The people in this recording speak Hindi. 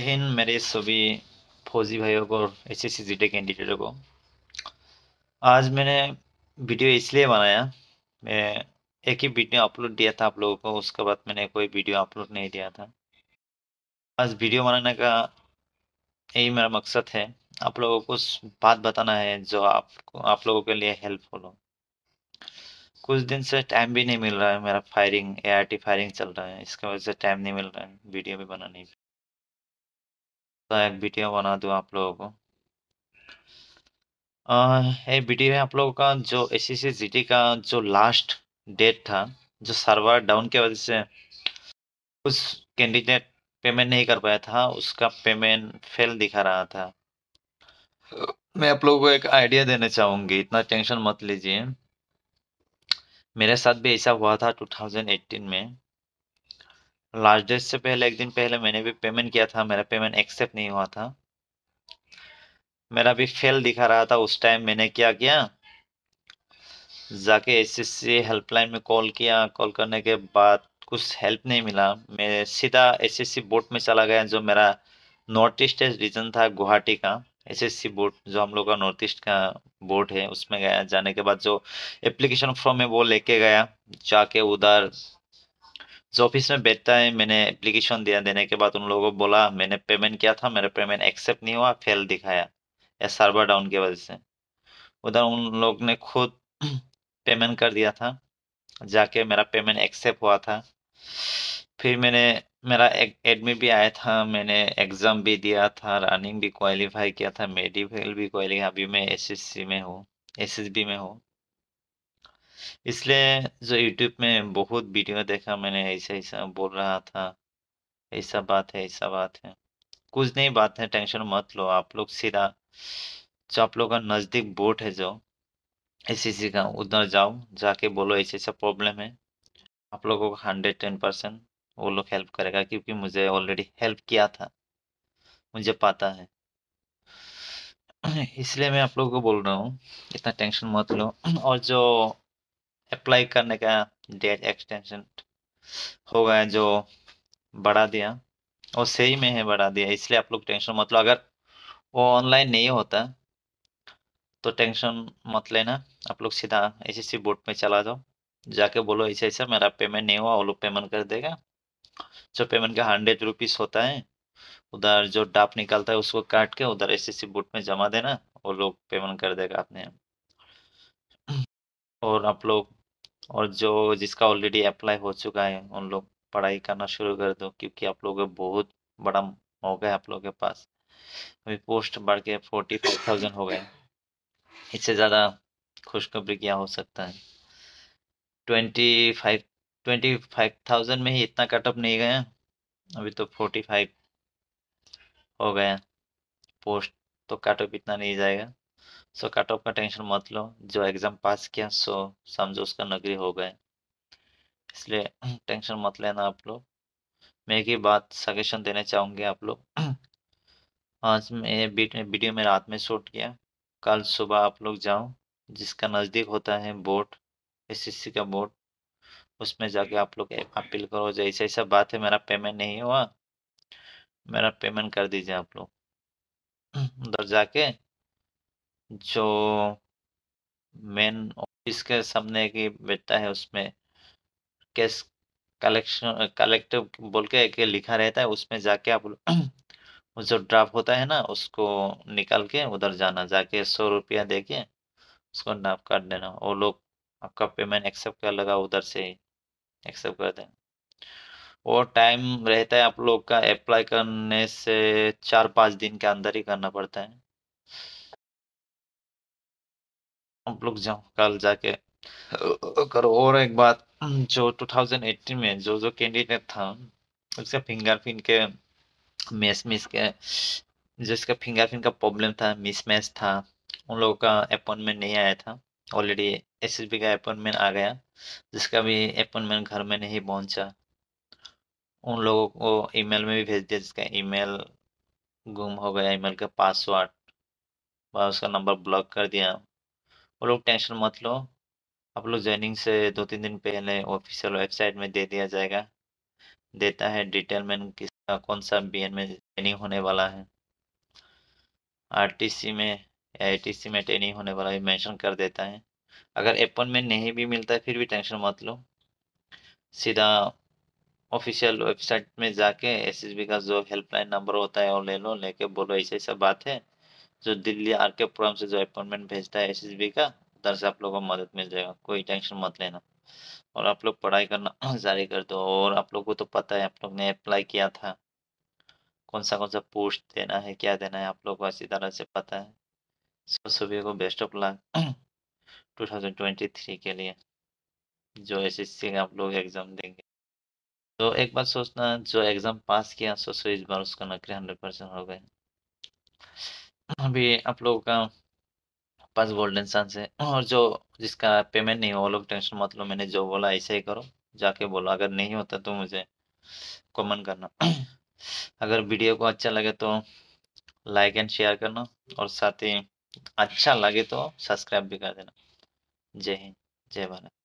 हिंद मेरे सभी फौजी भाइयों को और एस एस सी कैंडिडेटों को आज मैंने वीडियो इसलिए बनाया मैं एक ही वीडियो अपलोड दिया था आप लोगों को उसके बाद मैंने कोई वीडियो अपलोड नहीं दिया था आज वीडियो बनाने का यही मेरा मकसद है आप लोगों को बात बताना है जो आपको आप लोगों के लिए हेल्पफुल हो कुछ दिन से टाइम भी नहीं मिल रहा है मेरा फायरिंग ए फायरिंग चल रहा है इसके वजह से टाइम नहीं मिल रहा है वीडियो भी बनाने का तो एक वीडियो बना दूँ आप लोगों को ये वीडियो है आप लोगों का जो एस सी का जो लास्ट डेट था जो सर्वर डाउन के वजह से उस कैंडिडेट पेमेंट नहीं कर पाया था उसका पेमेंट फेल दिखा रहा था मैं आप लोगों को एक आइडिया देना चाहूँगी इतना टेंशन मत लीजिए मेरे साथ भी ऐसा हुआ था 2018 में लास्ट डेट से पहले एक दिन पहले मैंने भी पेमेंट किया था मेरा पेमेंट एक्सेप्ट नहीं हुआ था मेरा भी फेल दिखा रहा था उस टाइम मैंने क्या किया जाके एसएससी हेल्पलाइन में कॉल किया कॉल करने के बाद कुछ हेल्प नहीं मिला मैं सीधा एसएससी बोर्ड में चला गया जो मेरा नॉर्थ ईस्ट रीजन था गुवाहाटी का एसएससी बोर्ड जो हम लोग का नॉर्थ ईस्ट का बोर्ड है उसमें गया जाने के बाद जो एप्लीकेशन फॉर्म है वो लेके गया जाके उधर जो ऑफिस में बैठता है मैंने एप्लीकेशन दिया देने के बाद उन लोगों को बोला मैंने पेमेंट किया था मेरा पेमेंट एक्सेप्ट नहीं हुआ फेल दिखाया या सर्वर डाउन की वजह से उधर उन लोग ने खुद पेमेंट कर दिया था जाके मेरा पेमेंट एक्सेप्ट हुआ था फिर मैंने मेरा एडमिट भी आया था मैंने एग्ज़ाम भी दिया था रनिंग भी क्वालिफाई किया था मेडिकल भी क्वालिफाई अभी मैं एस में हूँ एस में हूँ इसलिए जो यूट्यूब में बहुत वीडियो देखा मैंने ऐसा ऐसा बोल रहा था ऐसा बात है ऐसा बात है कुछ नहीं बात है टेंशन मत लो आप लोग सीधा जो आप लोग का नज़दीक बोट है जो ऐसी सी का उधर जाओ जाके बोलो ऐसे ऐसा प्रॉब्लम है आप लोगों को हंड्रेड टेन परसेंट वो लोग हेल्प करेगा क्योंकि मुझे ऑलरेडी हेल्प किया था मुझे पता है इसलिए मैं आप लोगों को बोल रहा हूँ इतना टेंशन मत लो और जो अप्लाई करने का डेट एक्सटेंशन हो गया जो बढ़ा दिया और सही में है बढ़ा दिया इसलिए आप लोग टेंशन मतलब अगर वो ऑनलाइन नहीं होता तो टेंशन मत लेना आप लोग सीधा एस बोर्ड में चला जाओ जाके बोलो ऐसे ऐसा मेरा पेमेंट नहीं हुआ वो लोग पेमेंट कर देगा जो पेमेंट का हंड्रेड रुपीज़ होता है उधर जो डाप निकलता है उसको काट के उधर एस बोर्ड में जमा देना और लोग पेमेंट कर देगा आपने और आप लोग और जो जिसका ऑलरेडी अप्लाई हो चुका है उन लोग पढ़ाई करना शुरू कर दो क्योंकि आप लोगों का बहुत बड़ा मौका है आप लोगों के पास अभी पोस्ट बढ़ के फोर्टी फाइव थाउजेंड हो गए इससे ज़्यादा खुशखबरी क्या हो सकता है twenty five twenty five thousand में ही इतना कटअप नहीं गया अभी तो फोर्टी फाइव हो गया पोस्ट तो कटअप इतना नहीं जाएगा सो कट ऑफ का टेंशन मत लो जो एग्ज़ाम पास किया सो समझो उसका नगरी हो गए इसलिए टेंशन मत लेना आप लोग मैं एक ही बात सजेशन देना चाहूँगी आप लोग आज मैं वीडियो में रात में शूट किया कल सुबह आप लोग जाओ जिसका नज़दीक होता है बोर्ड एसएससी का बोर्ड उसमें जाके आप लोग अपील करो जैसे ऐसा बात है मेरा पेमेंट नहीं हुआ मेरा पेमेंट कर दीजिए आप लोग उधर जाके जो मेन ऑफिस के सामने की बैठता है उसमें केस कलेक्शन कलेक्टिव बोल के एक लिखा रहता है उसमें जाके आप जो ड्राफ्ट होता है ना उसको निकाल के उधर जाना जाके सौ रुपया दे के उसको नाप काट देना वो लोग आपका पेमेंट एक्सेप्ट कर लगा उधर से ही एक्सेप्ट कर देना वो टाइम रहता है आप लोग का अप्लाई करने से चार पाँच दिन के अंदर ही करना पड़ता है हम लोग जाओ कल जाके कर और एक बात हम्म। जो 2018 में जो जो कैंडिडेट था उसका फिंगरप्रिंट के मिस मिस के जिसका फिंगरप्रिंट का प्रॉब्लम था मिसमैच था उन लोगों का अपॉइंटमेंट नहीं आया था ऑलरेडी एस का अपॉइंटमेंट आ गया जिसका भी अपॉइंटमेंट घर में नहीं पहुंचा उन लोगों को ईमेल में भी भेज दिया जिसका ईमेल गुम हो गया ईमेल का पासवर्ड और उसका नंबर ब्लॉक कर दिया वो लोग टेंशन मत लो आप लोग ज्वाइनिंग से दो तीन दिन पहले ऑफिशियल वेबसाइट में दे दिया जाएगा देता है डिटेल में किसका कौन सा बी में ट्रेनिंग होने वाला है आरटीसी में आईटीसी में ट्रेनिंग होने वाला है मेंशन कर देता है अगर अपॉइंटमेंट नहीं भी मिलता है फिर भी टेंशन मत लो सीधा ऑफिशियल वेबसाइट में जाके एस का जो हेल्पलाइन नंबर होता है वो ले लो लेके बोलो ऐसे ऐसा बात है जो दिल्ली आर के प्रोग्राम से जो अपॉइंटमेंट भेजता है एस का उधर से आप लोग को मदद मिल जाएगा कोई टेंशन मत लेना और आप लोग पढ़ाई करना जारी कर दो और आप लोग को तो पता है आप लोग ने अप्लाई किया था कौन सा कौन सा पोस्ट देना है क्या देना है आप लोग को अच्छी तरह से पता है सो सभी को बेस्ट ऑफ लक 2023 के लिए जो एस का आप लोग एग्ज़ाम देंगे तो एक बार सोचना जो एग्ज़ाम पास किया सो इस बार उसका नौकरी हंड्रेड परसेंट हो गए अभी आप लोगों का पास गोल्डन चांस है और जो जिसका पेमेंट नहीं हो वो लोग टेंशन मत लो मैंने जो बोला ऐसे ही करो जाके बोलो अगर नहीं होता तो मुझे कमेंट करना अगर वीडियो को अच्छा लगे तो लाइक एंड शेयर करना और साथ ही अच्छा लगे तो सब्सक्राइब भी कर देना जय हिंद जय भारत